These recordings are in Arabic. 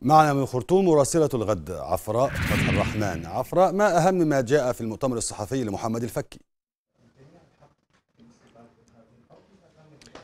معنا من الخرطوم مراسلة الغد عفراء فتح الرحمن عفراء ما أهم ما جاء في المؤتمر الصحفي لمحمد الفكي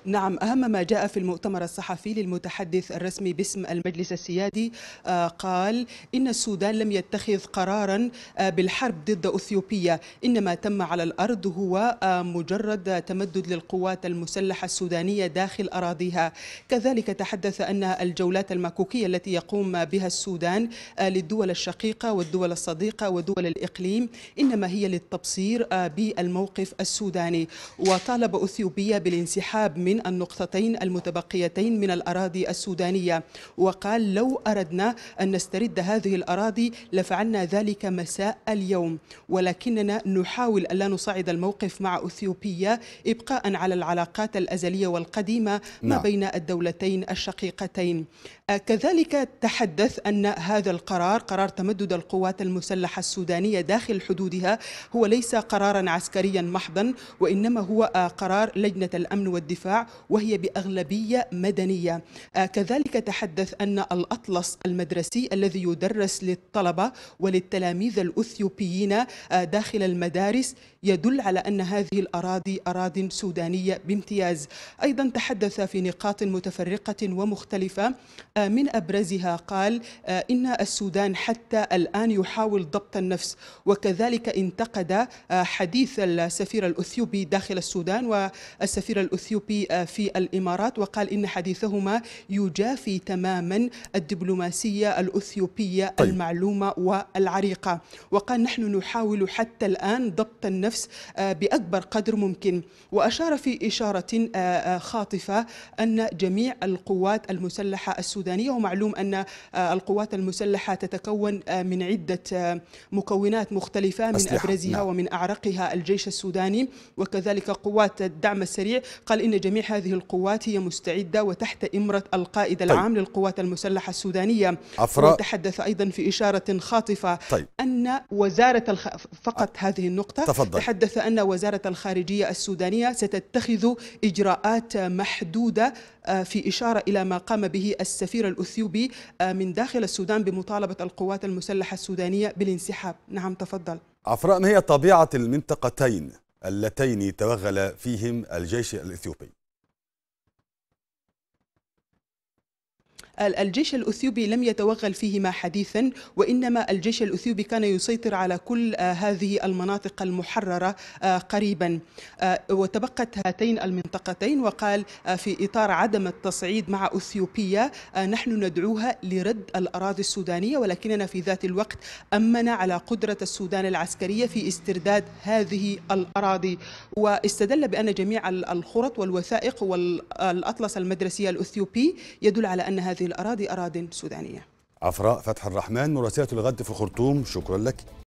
نعم أهم ما جاء في المؤتمر الصحفي للمتحدث الرسمي باسم المجلس السيادي آه، قال إن السودان لم يتخذ قرارا آه، بالحرب ضد أثيوبيا إنما تم على الأرض هو آه، مجرد تمدد للقوات المسلحة السودانية داخل أراضيها كذلك تحدث أن الجولات المكوكية التي يقوم بها السودان للدول الشقيقة والدول الصديقة ودول الإقليم إنما هي للتبصير بالموقف السوداني وطالب أثيوبيا بالانسحاب من من النقطتين المتبقيتين من الأراضي السودانية وقال لو أردنا أن نسترد هذه الأراضي لفعلنا ذلك مساء اليوم ولكننا نحاول ألا نصعد الموقف مع أثيوبيا إبقاء على العلاقات الأزلية والقديمة ما نعم. بين الدولتين الشقيقتين آه، كذلك تحدث أن هذا القرار قرار تمدد القوات المسلحة السودانية داخل حدودها هو ليس قرارا عسكريا محضا وإنما هو آه، قرار لجنة الأمن والدفاع وهي بأغلبية مدنية آه، كذلك تحدث أن الأطلس المدرسي الذي يدرس للطلبة وللتلاميذ الأثيوبيين آه، داخل المدارس يدل على أن هذه الأراضي أراض سودانية بامتياز أيضا تحدث في نقاط متفرقة ومختلفة آه، من أبرزها قال إن السودان حتى الآن يحاول ضبط النفس وكذلك انتقد حديث السفير الأثيوبي داخل السودان والسفير الأثيوبي آه، في الإمارات وقال إن حديثهما يجافي تماما الدبلوماسية الأثيوبية طيب. المعلومة والعريقة وقال نحن نحاول حتى الآن ضبط النفس آه، بأكبر قدر ممكن وأشار في إشارة آه، خاطفة أن جميع القوات المسلحة السودانية ومعلوم أن القوات المسلحة تتكون من عدة مكونات مختلفة من أسلحة. أبرزها نعم. ومن أعرقها الجيش السوداني وكذلك قوات الدعم السريع قال إن جميع جميع هذه القوات هي مستعدة وتحت إمرة القائد طيب. العام طيب. للقوات المسلحة السودانية عفراء وتحدث أيضا في إشارة خاطفة طيب. أن وزارة الخ... فقط أ... آه، هذه النقطة تفضل. تحدث أن وزارة الخارجية السودانية ستتخذ إجراءات محدودة آه، في إشارة إلى ما قام به السفير الأثيوبي آه، من داخل السودان بمطالبة القوات المسلحة السودانية بالانسحاب نعم تفضل عفراء ما هي طبيعة المنطقتين اللتين توغل فيهم الجيش الإثيوبي الجيش الأثيوبي لم يتوغل فيهما حديثا وإنما الجيش الأثيوبي كان يسيطر على كل آه، هذه المناطق المحررة آه، قريبا آه، وتبقت هاتين المنطقتين وقال في إطار عدم التصعيد مع أثيوبيا نحن ندعوها لرد الأراضي السودانية ولكننا في ذات الوقت امن على قدرة السودان العسكرية في استرداد هذه الأراضي واستدل بأن جميع الخرط والوثائق والأطلس المدرسي الأثيوبي يدل على أن هذه الأراضي أراض سودانية عفراء فتح الرحمن مراسلة الغد في الخرطوم شكرا لك